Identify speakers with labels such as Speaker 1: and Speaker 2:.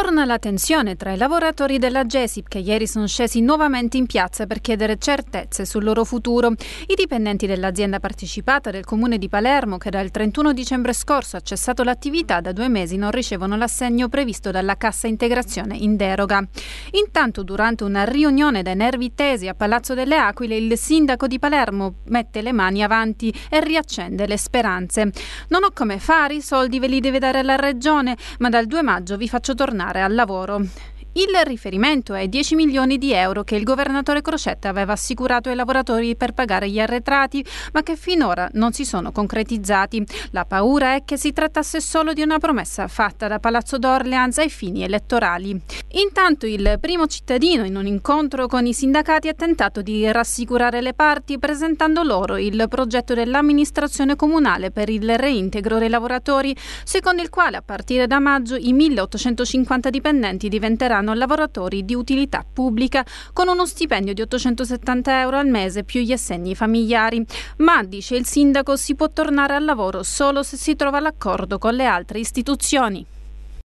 Speaker 1: Torna la tensione tra i lavoratori della Gesip che ieri sono scesi nuovamente in piazza per chiedere certezze sul loro futuro. I dipendenti dell'azienda partecipata del comune di Palermo, che dal 31 dicembre scorso ha cessato l'attività, da due mesi non ricevono l'assegno previsto dalla cassa integrazione in deroga. Intanto, durante una riunione dai nervi tesi a Palazzo delle Aquile, il sindaco di Palermo mette le mani avanti e riaccende le speranze. Non ho come fare, i soldi ve li deve dare la regione, ma dal 2 maggio vi faccio tornare tornare al lavoro. Il riferimento è 10 milioni di euro che il governatore Crocetta aveva assicurato ai lavoratori per pagare gli arretrati, ma che finora non si sono concretizzati. La paura è che si trattasse solo di una promessa fatta da Palazzo d'Orleans ai fini elettorali. Intanto il primo cittadino in un incontro con i sindacati ha tentato di rassicurare le parti presentando loro il progetto dell'amministrazione comunale per il reintegro dei lavoratori, secondo il quale a partire da maggio i 1850 dipendenti diventeranno lavoratori di utilità pubblica con uno stipendio di 870 euro al mese più gli assegni familiari. Ma, dice il sindaco, si può tornare al lavoro solo se si trova l'accordo con le altre istituzioni.